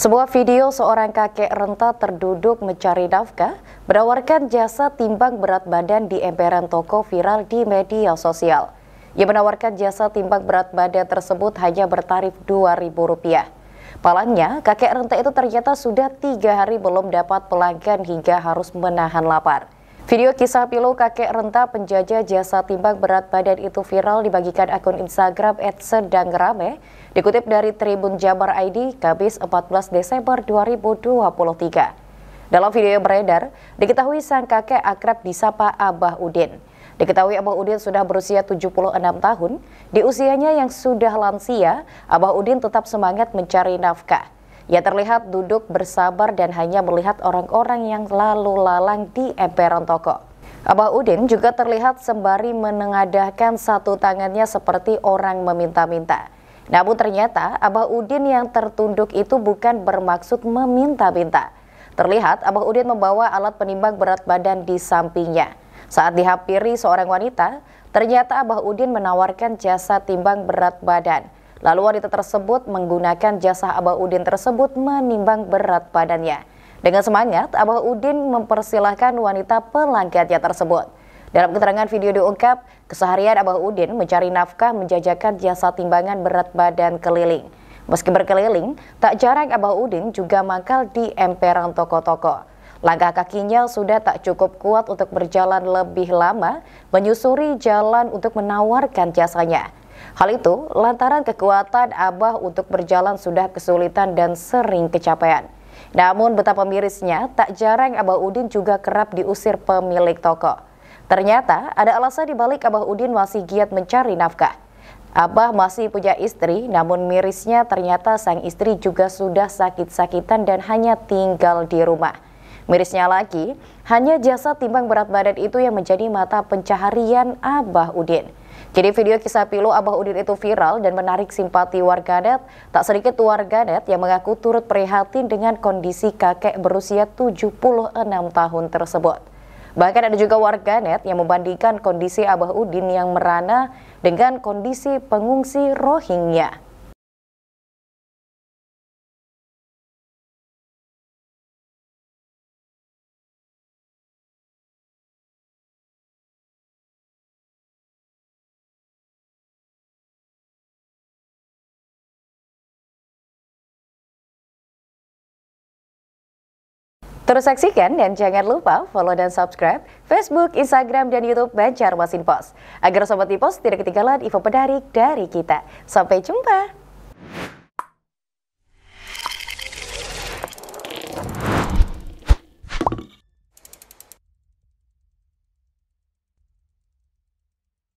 Sebuah video seorang kakek renta terduduk mencari nafkah menawarkan jasa timbang berat badan di emperan toko viral di media sosial. Ia menawarkan jasa timbang berat badan tersebut hanya bertarif Rp2.000. Palangnya, kakek renta itu ternyata sudah tiga hari belum dapat pelanggan hingga harus menahan lapar. Video kisah pilu kakek renta penjajah jasa timbang berat badan itu viral dibagikan akun Instagram @sedang rame. Dikutip dari Tribun Jabar ID, Kamis 14 Desember 2023. Dalam video yang beredar, diketahui sang kakek akrab disapa Abah Udin. Diketahui Abah Udin sudah berusia 76 tahun, di usianya yang sudah lansia, Abah Udin tetap semangat mencari nafkah. Ia terlihat duduk bersabar dan hanya melihat orang-orang yang lalu lalang di emperan toko. Abah Udin juga terlihat sembari menengadahkan satu tangannya seperti orang meminta-minta. Namun ternyata Abah Udin yang tertunduk itu bukan bermaksud meminta-minta. Terlihat Abah Udin membawa alat penimbang berat badan di sampingnya. Saat dihampiri seorang wanita, ternyata Abah Udin menawarkan jasa timbang berat badan. Lalu wanita tersebut menggunakan jasa Abah Udin tersebut menimbang berat badannya. Dengan semangat, Abah Udin mempersilahkan wanita pelanggannya tersebut. Dalam keterangan video diungkap, keseharian Abah Udin mencari nafkah menjajakan jasa timbangan berat badan keliling. Meski berkeliling, tak jarang Abah Udin juga mangkal di emperan toko-toko. Langkah kakinya sudah tak cukup kuat untuk berjalan lebih lama, menyusuri jalan untuk menawarkan jasanya. Hal itu lantaran kekuatan Abah untuk berjalan sudah kesulitan dan sering kecapean. Namun betapa mirisnya, tak jarang Abah Udin juga kerap diusir pemilik toko. Ternyata ada alasan dibalik Abah Udin masih giat mencari nafkah. Abah masih punya istri, namun mirisnya ternyata sang istri juga sudah sakit-sakitan dan hanya tinggal di rumah. Mirisnya lagi, hanya jasa timbang berat badan itu yang menjadi mata pencaharian Abah Udin. Jadi video kisah pilu Abah Udin itu viral dan menarik simpati warganet. Tak sedikit warganet yang mengaku turut prihatin dengan kondisi kakek berusia 76 tahun tersebut. Bahkan ada juga warganet yang membandingkan kondisi Abah Udin yang merana dengan kondisi pengungsi Rohingya. Terus saksikan dan jangan lupa follow dan subscribe Facebook, Instagram, dan Youtube Banjarmasin Pos. Agar Sobat Pos tidak ketinggalan info menarik dari kita. Sampai jumpa!